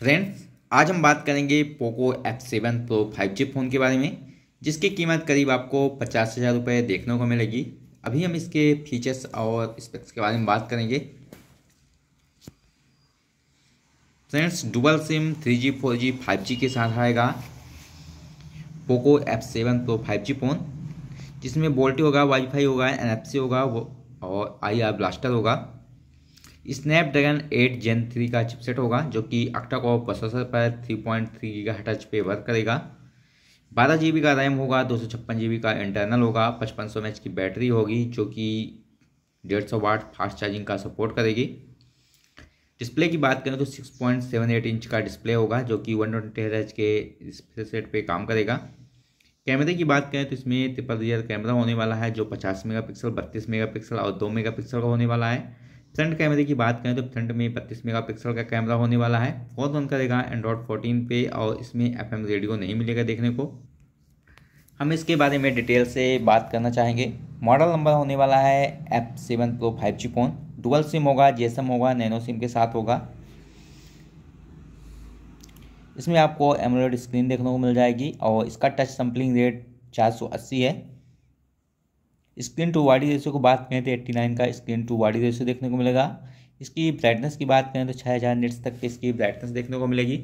friends आज हम बात करेंगे Poco F seven pro five G phone के बारे में जिसकी कीमत करीब आपको पचास हज़ार रुपये देखने को मिलेगी अभी हम इसके फीचर्स और स्पेक्स के बारे में बात करेंगे friends dual SIM three G four G five G के साथ आएगा Poco F seven pro five G phone जिसमें बोल्टी होगा वाईफाई होगा एन होगा और आई आर ब्लास्टर होगा स्नैपड्रैगन 8 जेन 3 का चिपसेट होगा जो कि अक्टा को प्रोसेसर पर 3.3 पॉइंट थ्री पे वर्क करेगा बारह जी का रैम होगा दो सौ छप्पन जी का इंटरनल होगा पचपन सौ की बैटरी होगी जो कि डेढ़ सौ वाट फास्ट चार्जिंग का सपोर्ट करेगी डिस्प्ले की बात करें तो 6.78 इंच का डिस्प्ले होगा जो कि वन ट्वेंटी के डिस्प्ले सेट पे काम करेगा कैमरे की बात करें तो इसमें ट्रिपल रियर कैमरा होने वाला है जो 50 मेगापिक्सल 32 मेगापिक्सल और 2 मेगापिक्सल का होने वाला है फ्रंट कैमरे की बात करें तो फ्रंट में 32 मेगापिक्सल का कैमरा होने वाला है फोन रन करेगा एंड्रॉयड 14 पे और इसमें एफएम रेडियो नहीं मिलेगा देखने को हम इसके बारे में डिटेल से बात करना चाहेंगे मॉडल नंबर होने वाला है F seven pro five G phone dual SIM होगा जेसम होगा नैनो सिम के साथ होगा इसमें आपको एमरोड स्क्रीन देखने को मिल जाएगी और इसका टच सैम्पलिंग रेट 480 है स्क्रीन टू वाडी रेशियो को बात करें तो एट्टी नाइन का स्क्रीन टू वाडी रेशियो देखने को मिलेगा इसकी ब्राइटनेस की बात करें तो छः हज़ार निट्स तक की इसकी ब्राइटनेस देखने को मिलेगी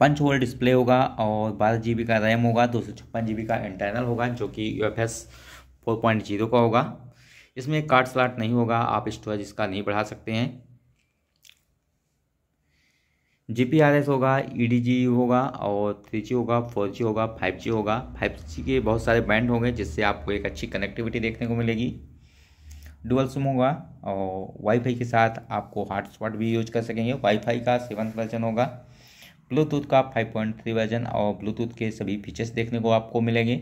पंच होल डिस्प्ले होगा और बारह जी का रैम होगा दो सौ छप्पन जी का इंटरनल होगा जो कि U F S four point zero का होगा इसमें कार्ड स्लाट नहीं होगा आप स्टोरेज इसका नहीं बढ़ा सकते हैं जी पी आर एस होगा ई डी जी होगा और थ्री जी होगा फोर जी होगा फाइव जी होगा फाइव जी के बहुत सारे बैंड होंगे जिससे आपको एक अच्छी कनेक्टिविटी देखने को मिलेगी डुअल सिम होगा और वाईफाई के साथ आपको हॉटस्पॉट भी यूज कर सकेंगे वाईफाई का सेवन वर्जन होगा ब्लूटूथ का फाइव पॉइंट थ्री वर्जन और ब्लूटूथ के सभी फीचर्स देखने को आपको मिलेंगे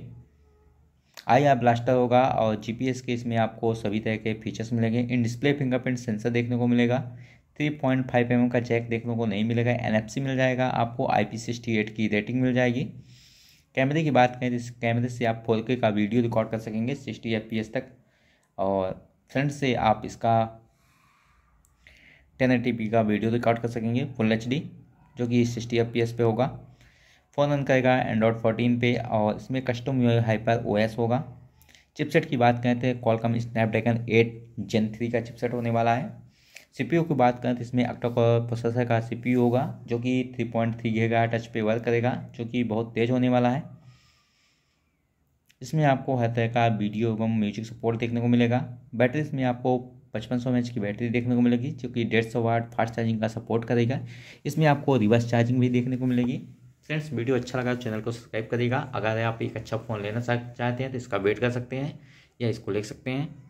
आई आर ब्लास्टर होगा और जीपीएस के इसमें आपको सभी तरह के फीचर्स मिलेंगे इन डिस्प्ले फिंगरप्रिंट सेंसर देखने को मिलेगा थ्री पॉइंट फाइव एम का जैक देखने को नहीं मिलेगा एन मिल जाएगा आपको आई पी सिक्सटी एट की रेटिंग मिल जाएगी कैमरे की बात करें तो इस कैमरे से आप फोर का वीडियो रिकॉर्ड कर सकेंगे सिक्सटी एफ तक और फ्रंट से आप इसका टेन का वीडियो रिकॉर्ड कर सकेंगे फुल एच जो कि सिक्सटी एफ पे होगा फ़ोन रन करेगा एंड्रॉयड फोर्टीन पे और इसमें कस्टम यू हाइपर ओ होगा चिपसेट की बात करें तो Qualcomm Snapdragon eight gen three का चिपसेट होने वाला है सीपीयू की बात करें तो इसमें अक्टा प्रोसेसर का सीपीयू होगा जो कि three point three gigahertz पे वर्क करेगा जो कि बहुत तेज होने वाला है इसमें आपको हर तरह का वीडियो एवं म्यूजिक सपोर्ट देखने को मिलेगा बैटरी इसमें आपको पचपन सौ एच की बैटरी देखने को मिलेगी जो कि डेढ़ सौ वाट फास्ट चार्जिंग का सपोर्ट करेगा इसमें आपको रिवर्स चार्जिंग भी देखने को मिलेगी फ्रेंड्स वीडियो अच्छा लगा तो चैनल को सब्सक्राइब करेगा अगर आप एक अच्छा फ़ोन लेना चाहते हैं तो इसका वेट कर सकते हैं या इसको ले सकते हैं